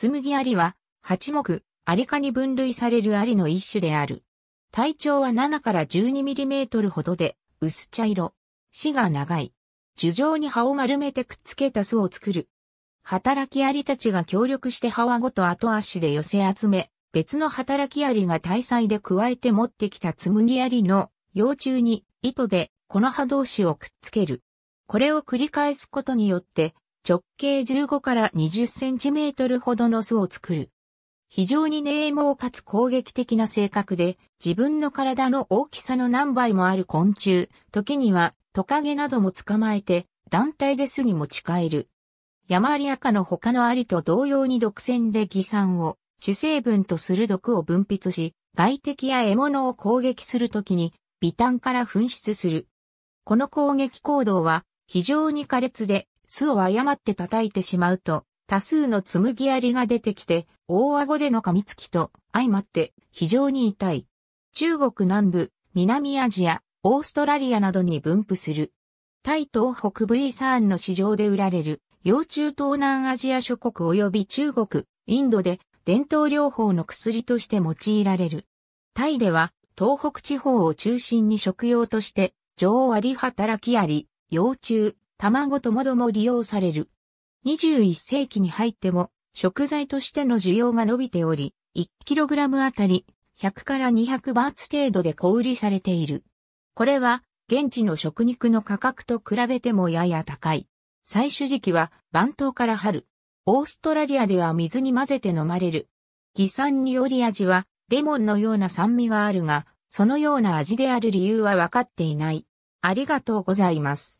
つむぎアリは、八目、アリ科に分類されるアリの一種である。体長は7から12ミリメートルほどで、薄茶色。死が長い。樹状に葉を丸めてくっつけた巣を作る。働きアリたちが協力して葉ごと後足で寄せ集め、別の働きアリが体裁で加えて持ってきたつむぎアリの幼虫に糸でこの葉同士をくっつける。これを繰り返すことによって直径15から20センチメートルほどの巣を作る。非常に冷をかつ攻撃的な性格で、自分の体の大きさの何倍もある昆虫、時にはトカゲなども捕まえて、団体で巣に持ち帰る。ヤマリアカの他のアリと同様に毒占で偽酸を主成分とする毒を分泌し、外敵や獲物を攻撃するときに、微炭から噴出する。この攻撃行動は非常に苛烈で巣を誤って叩いてしまうと、多数の紬槍が出てきて、大顎での噛みつきと相まって非常に痛い。中国南部、南アジア、オーストラリアなどに分布する。タイ東北部イサーンの市場で売られる、幼虫東南アジア諸国及び中国、インドで伝統療法の薬として用いられる。タイでは、東北地方を中心に食用として、女王あり、働きあり、幼虫、卵ともども利用される。21世紀に入っても食材としての需要が伸びており、1kg あたり100から200バーツ程度で小売りされている。これは現地の食肉の価格と比べてもやや高い。採取時期は晩冬から春。オーストラリアでは水に混ぜて飲まれる。偽酸により味はレモンのような酸味があるが、そのような味である理由はわかっていない。ありがとうございます。